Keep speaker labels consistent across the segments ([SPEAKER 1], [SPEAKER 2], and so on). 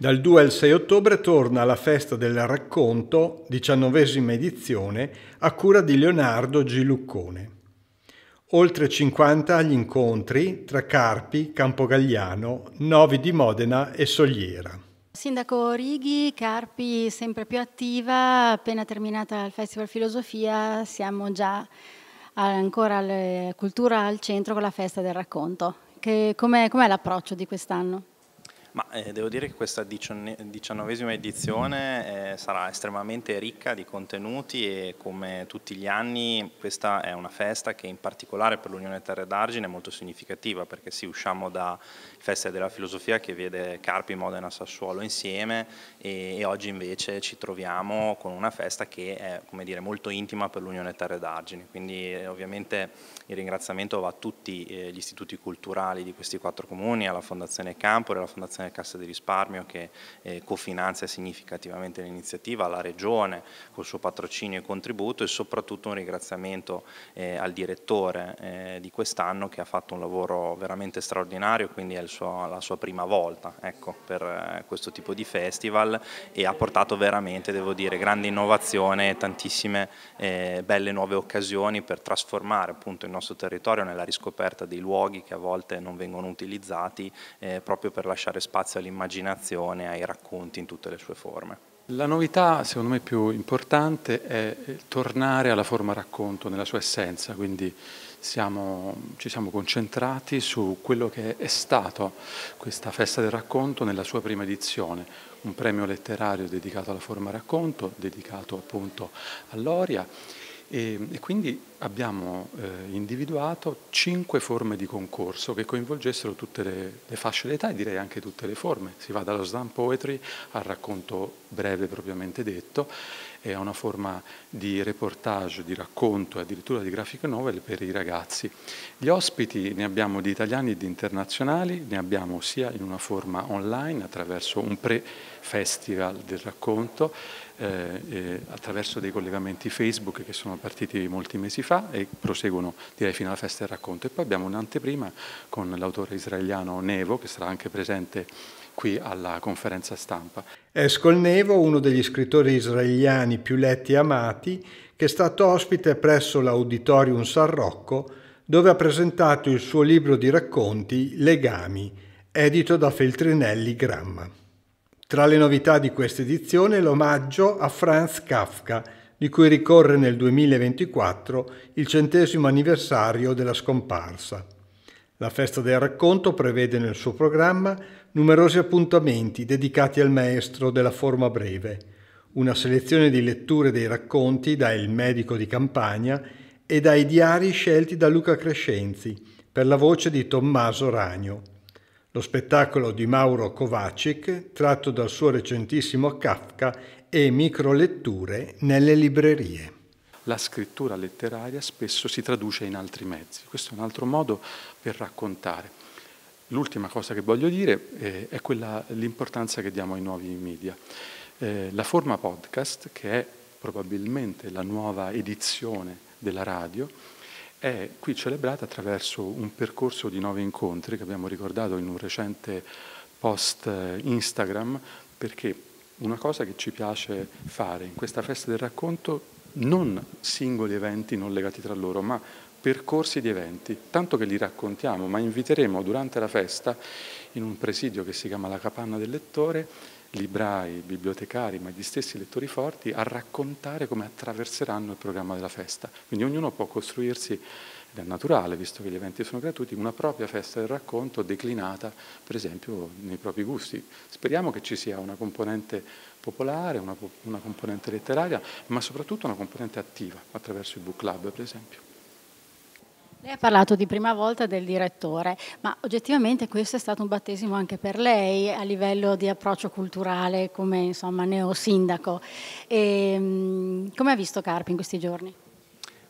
[SPEAKER 1] Dal 2 al 6 ottobre torna la festa del racconto, diciannovesima edizione, a cura di Leonardo G. Luccone. Oltre 50 gli incontri tra Carpi, Campogagliano, Novi di Modena e Sogliera.
[SPEAKER 2] Sindaco Righi, Carpi sempre più attiva, appena terminata il Festival Filosofia siamo già ancora alla cultura al centro con la festa del racconto. com'è, com'è l'approccio di quest'anno?
[SPEAKER 3] Ma eh, devo dire che questa diciannovesima edizione eh, sarà estremamente ricca di contenuti e come tutti gli anni questa è una festa che in particolare per l'Unione Terre d'Argine è molto significativa perché sì, usciamo da Festa della Filosofia che vede Carpi, Modena, Sassuolo insieme e, e oggi invece ci troviamo con una festa che è dire, molto intima per l'Unione Terre d'Argine, quindi eh, ovviamente il ringraziamento va a tutti eh, gli istituti culturali di questi quattro comuni, alla Fondazione Campore, alla Fondazione Fondazione Cassa di Risparmio che eh, cofinanzia significativamente l'iniziativa, la Regione col suo patrocinio e contributo e soprattutto un ringraziamento eh, al direttore eh, di quest'anno che ha fatto un lavoro veramente straordinario, quindi è suo, la sua prima volta ecco, per eh, questo tipo di festival e ha portato veramente, devo dire, grande innovazione e tantissime eh, belle nuove occasioni per trasformare appunto il nostro territorio nella riscoperta dei luoghi che a volte non vengono utilizzati eh, proprio per lasciare spazio spazio all'immaginazione, ai racconti in tutte le sue forme.
[SPEAKER 4] La novità, secondo me, più importante è eh, tornare alla forma racconto nella sua essenza, quindi siamo, ci siamo concentrati su quello che è stato questa festa del racconto nella sua prima edizione, un premio letterario dedicato alla forma racconto, dedicato appunto a Loria e, e quindi abbiamo eh, individuato cinque forme di concorso che coinvolgessero tutte le, le fasce d'età e direi anche tutte le forme. Si va dallo slam poetry al racconto breve propriamente detto e a una forma di reportage, di racconto e addirittura di graphic novel per i ragazzi. Gli ospiti ne abbiamo di italiani e di internazionali, ne abbiamo sia in una forma online attraverso un pre-festival del racconto, eh, attraverso dei collegamenti Facebook che sono partiti molti mesi fa, fa e proseguono direi fino alla festa del racconto. E poi abbiamo un'anteprima con l'autore israeliano Nevo che sarà anche presente qui alla conferenza stampa.
[SPEAKER 1] Escol Nevo, uno degli scrittori israeliani più letti e amati, che è stato ospite presso l'Auditorium San Rocco dove ha presentato il suo libro di racconti Legami, edito da Feltrinelli Gramma. Tra le novità di questa edizione l'omaggio a Franz Kafka, di cui ricorre nel 2024 il centesimo anniversario della scomparsa. La Festa del Racconto prevede nel suo programma numerosi appuntamenti dedicati al maestro della forma breve, una selezione di letture dei racconti da Il medico di campagna e dai diari scelti da Luca Crescenzi per la voce di Tommaso Ragno lo spettacolo di Mauro Kovacic tratto dal suo recentissimo Kafka e microletture nelle librerie.
[SPEAKER 4] La scrittura letteraria spesso si traduce in altri mezzi, questo è un altro modo per raccontare. L'ultima cosa che voglio dire eh, è quella, l'importanza che diamo ai nuovi media. Eh, la forma podcast, che è probabilmente la nuova edizione della radio, è qui celebrata attraverso un percorso di nove incontri che abbiamo ricordato in un recente post eh, Instagram, perché una cosa che ci piace fare in questa festa del racconto, non singoli eventi non legati tra loro, ma percorsi di eventi, tanto che li raccontiamo, ma inviteremo durante la festa in un presidio che si chiama La Capanna del Lettore librai, bibliotecari, ma gli stessi lettori forti a raccontare come attraverseranno il programma della festa. Quindi ognuno può costruirsi, ed è naturale visto che gli eventi sono gratuiti, una propria festa del racconto declinata per esempio nei propri gusti. Speriamo che ci sia una componente popolare, una, una componente letteraria, ma soprattutto una componente attiva attraverso il book club per esempio.
[SPEAKER 2] Lei ha parlato di prima volta del direttore, ma oggettivamente questo è stato un battesimo anche per lei a livello di approccio culturale come insomma neosindaco. E, ehm, come ha visto Carpi in questi giorni?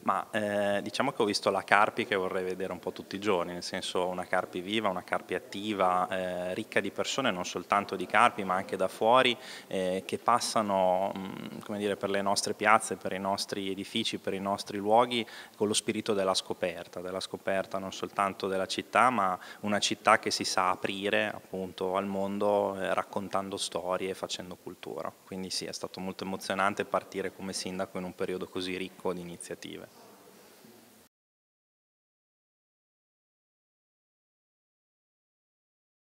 [SPEAKER 3] Ma eh, diciamo che ho visto la Carpi che vorrei vedere un po' tutti i giorni, nel senso una Carpi viva, una Carpi attiva, eh, ricca di persone, non soltanto di Carpi ma anche da fuori, eh, che passano mh, mm, dire, per le nostre piazze, per i nostri edifici, per i nostri luoghi con lo spirito della scoperta, della scoperta non soltanto della città ma una città che si sa aprire appunto al mondo eh, raccontando storie e facendo cultura. Quindi sì, è stato molto emozionante partire come sindaco in un periodo così ricco di iniziative.